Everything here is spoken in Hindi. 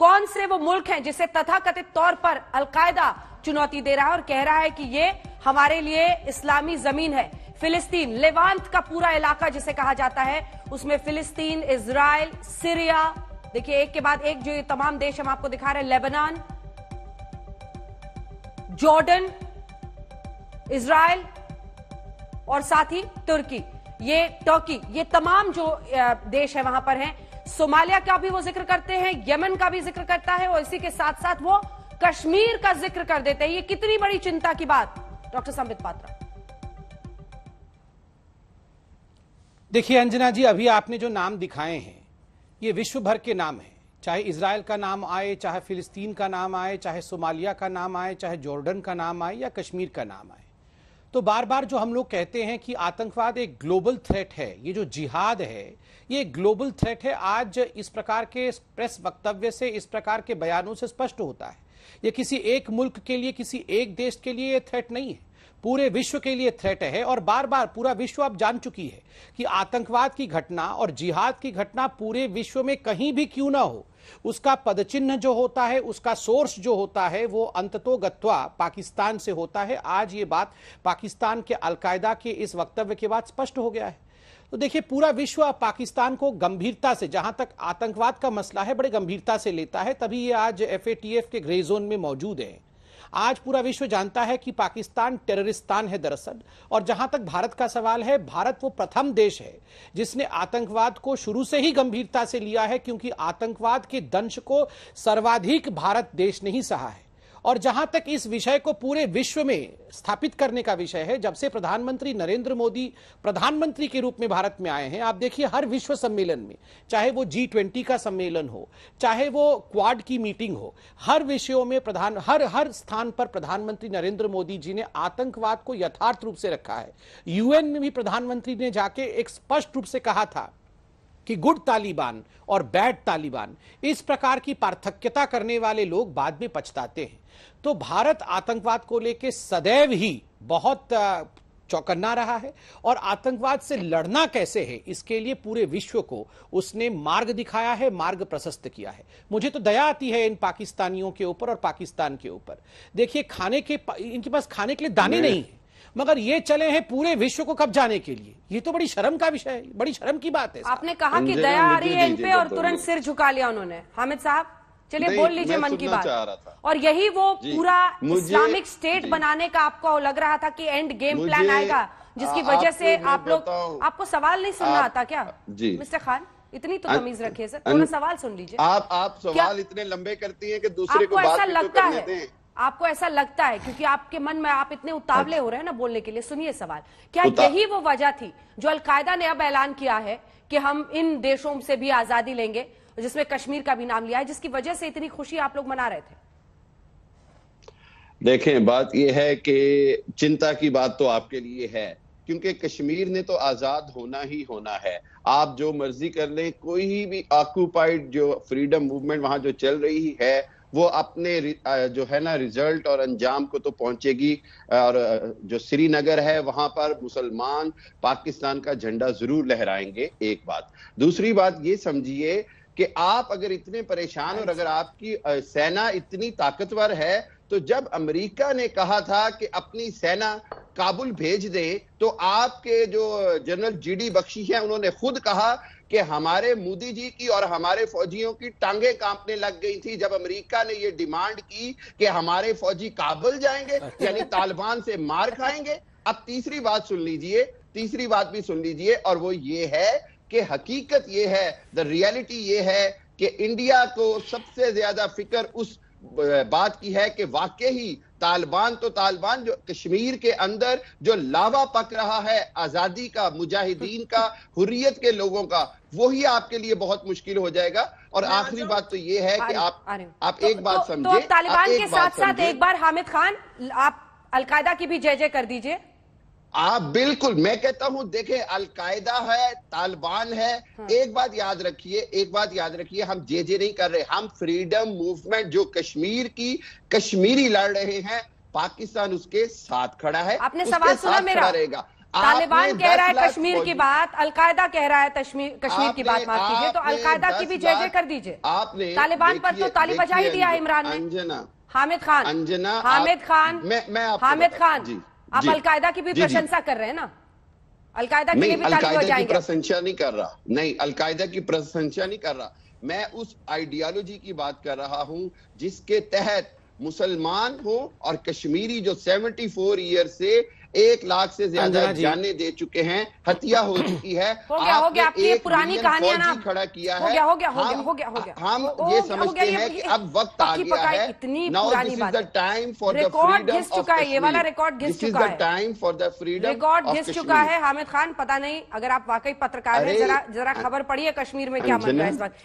कौन से वो मुल्क हैं जिसे तथाकथित तौर पर अलकायदा चुनौती दे रहा है और कह रहा है कि ये हमारे लिए इस्लामी जमीन है फिलिस्तीन लेवांत का पूरा इलाका जिसे कहा जाता है उसमें फिलिस्तीन इसराइल सीरिया देखिए एक के बाद एक जो ये तमाम देश हम आपको दिखा रहे हैं लेबनान जॉर्डन इसराइल और साथ ही तुर्की ये टर्की ये तमाम जो देश है वहां पर हैं सोमालिया का भी वो जिक्र करते हैं यमन का भी जिक्र करता है और इसी के साथ साथ वो कश्मीर का जिक्र कर देते हैं ये कितनी बड़ी चिंता की बात डॉक्टर संबित पात्रा देखिए अंजना जी अभी आपने जो नाम दिखाए हैं ये विश्व भर के नाम हैं चाहे इसराइल का नाम आए चाहे फिलिस्तीन का नाम आए चाहे सोमालिया का नाम आए चाहे जॉर्डन का नाम आए या कश्मीर का नाम आए तो बार बार जो हम लोग कहते हैं कि आतंकवाद एक ग्लोबल थ्रेट है ये जो जिहाद है ये ग्लोबल थ्रेट है आज इस प्रकार के प्रेस वक्तव्य से इस प्रकार के बयानों से स्पष्ट होता है ये किसी एक मुल्क के लिए किसी एक देश के लिए थ्रेट नहीं है पूरे विश्व के लिए थ्रेट है और बार बार पूरा विश्व आप जान चुकी है कि आतंकवाद की घटना और जिहाद की घटना पूरे विश्व में कहीं भी क्यों ना हो उसका पदचिन्ह जो होता है उसका सोर्स जो होता है वो गत्वा पाकिस्तान से होता है आज ये बात पाकिस्तान के अलकायदा के इस वक्तव्य के बाद स्पष्ट हो गया है तो देखिए पूरा विश्व पाकिस्तान को गंभीरता से जहां तक आतंकवाद का मसला है बड़े गंभीरता से लेता है तभी ये आज एफ के ग्रे जोन में मौजूद है आज पूरा विश्व जानता है कि पाकिस्तान टेररिस्तान है दरअसल और जहां तक भारत का सवाल है भारत वो प्रथम देश है जिसने आतंकवाद को शुरू से ही गंभीरता से लिया है क्योंकि आतंकवाद के दंश को सर्वाधिक भारत देश ने ही सहा है और जहां तक इस विषय को पूरे विश्व में स्थापित करने का विषय है जब से प्रधानमंत्री नरेंद्र मोदी प्रधानमंत्री के रूप में भारत में आए हैं आप देखिए हर विश्व सम्मेलन में चाहे वो जी ट्वेंटी का सम्मेलन हो चाहे वो क्वाड की मीटिंग हो हर विषयों में प्रधान हर हर स्थान पर प्रधानमंत्री नरेंद्र मोदी जी ने आतंकवाद को यथार्थ रूप से रखा है यूएन में भी प्रधानमंत्री ने जाके एक स्पष्ट रूप से कहा था कि गुड तालिबान और बैड तालिबान इस प्रकार की पार्थक्यता करने वाले लोग बाद में पछताते हैं तो भारत आतंकवाद को लेकर सदैव ही बहुत चौकन्ना रहा है और आतंकवाद से लड़ना कैसे है इसके लिए पूरे विश्व को उसने मार्ग दिखाया है मार्ग प्रशस्त किया है मुझे तो दया आती है इन पाकिस्तानियों के ऊपर और पाकिस्तान के ऊपर देखिए खाने के इनके पास खाने के लिए दाने नहीं है मगर ये चले हैं पूरे विश्व को कब जाने के लिए ये तो बड़ी शर्म का विषय है बड़ी शर्म की बात है आपने कहा कि दया आ रही है इन पे और तुरंत सिर झुका लिया उन्होंने हामिद साहब चलिए बोल लीजिए मन की बात और यही वो पूरा इस्लामिक स्टेट बनाने का आपको लग रहा था कि एंड गेम प्लान आएगा जिसकी वजह से आप लोग आपको सवाल नहीं सुनना आता क्या मिस्टर खान इतनी तो तमीज रखिए सर थोड़ा सवाल सुन लीजिए आप आप सवाल इतने लंबे करती हैं कि दूसरे को बात तो लगता है आपको ऐसा लगता है क्योंकि आपके मन में आप इतने उतावले हाँ। हो रहे हैं ना बोलने के लिए सुनिए सवाल क्या यही वो वजह थी जो अलकायदा ने अब ऐलान किया है कि हम इन देशों से भी आजादी लेंगे जिसमें कश्मीर का भी नाम लिया है जिसकी वजह से इतनी खुशी आप लोग मना रहे थे देखें बात यह है कि चिंता की बात तो आपके लिए है क्योंकि कश्मीर ने तो आजाद होना ही होना है आप जो मर्जी कर लें कोई भी ऑक्यूपाइड जो फ्रीडम मूवमेंट वहां जो चल रही है वो अपने जो है ना रिजल्ट और अंजाम को तो पहुंचेगी और जो श्रीनगर है वहां पर मुसलमान पाकिस्तान का झंडा जरूर लहराएंगे एक बात दूसरी बात ये समझिए कि आप अगर इतने परेशान और अगर आपकी सेना इतनी ताकतवर है तो जब अमेरिका ने कहा था कि अपनी सेना काबुल भेज दें तो आपके जो जनरल जीडी बख्शी हैं उन्होंने खुद कहा कि हमारे मोदी जी की और हमारे फौजियों की टांगे कांपने लग गई थी जब अमेरिका ने ये डिमांड की कि हमारे फौजी काबुल जाएंगे अच्छा। यानी तालिबान से मार खाएंगे अब तीसरी बात सुन लीजिए तीसरी बात भी सुन लीजिए और वो ये है कि हकीकत ये है द रियलिटी ये है कि इंडिया को सबसे ज्यादा फिक्र उस बात की है कि वाकई तालिबान तो तालिबान जो कश्मीर के अंदर जो लावा पक रहा है आजादी का मुजाहिदीन का हुर्रियत के लोगों का वही आपके लिए बहुत मुश्किल हो जाएगा और आखिरी बात तो ये है कि आप आप तो, एक बात तो तो समझिए तो तालिबान के साथ साथ एक बार हामिद खान आप अलकायदा की भी जय जय कर दीजिए आप बिल्कुल मैं कहता हूं देखे अलकायदा है तालिबान है हाँ। एक बात याद रखिए एक बात याद रखिए हम जे जे नहीं कर रहे हम फ्रीडम मूवमेंट जो कश्मीर की कश्मीरी लड़ रहे हैं पाकिस्तान उसके साथ खड़ा है आपने सवाल सुना मेरा रहेगा तालिबान कह रहा है कश्मीर की बात अलकायदा कह रहा है कश्मीर कश्मीर की बात माफ कीजिए तो अलकायदा की भी जय जय कर दीजिए आपने तालिबान पर तो ताली बजा ही दिया इमरान ने हामिद खान अंजना हामिद खान मैं हामिद खान जी आप अलकायदा की भी प्रशंसा कर रहे हैं ना अलकायदा के लिए भी अलकायदा की प्रशंसा नहीं कर रहा नहीं अलकायदा की प्रशंसा नहीं कर रहा मैं उस आइडियोलॉजी की बात कर रहा हूं जिसके तहत मुसलमान हो और कश्मीरी जो 74 ईयर से एक लाख से ज्यादा जाने दे चुके हैं हत्या हो चुकी है हो गया, हो गया, आपने एक पुरानी कहानियां खड़ा किया है हो गया, हो गया, हो गया, हो गया, हम ये समझते हैं कि अब वक्त आ गया है इतनी पुरानी बात टाइम फॉर रिकॉर्ड घिस चुका है ये वाला रिकॉर्ड घिस चुका है time for the freedom record घिस चुका है हामिद खान पता नहीं अगर आप वाकई पत्रकार हैं जरा जरा खबर पड़ी है कश्मीर में क्या मन रहा है इस बात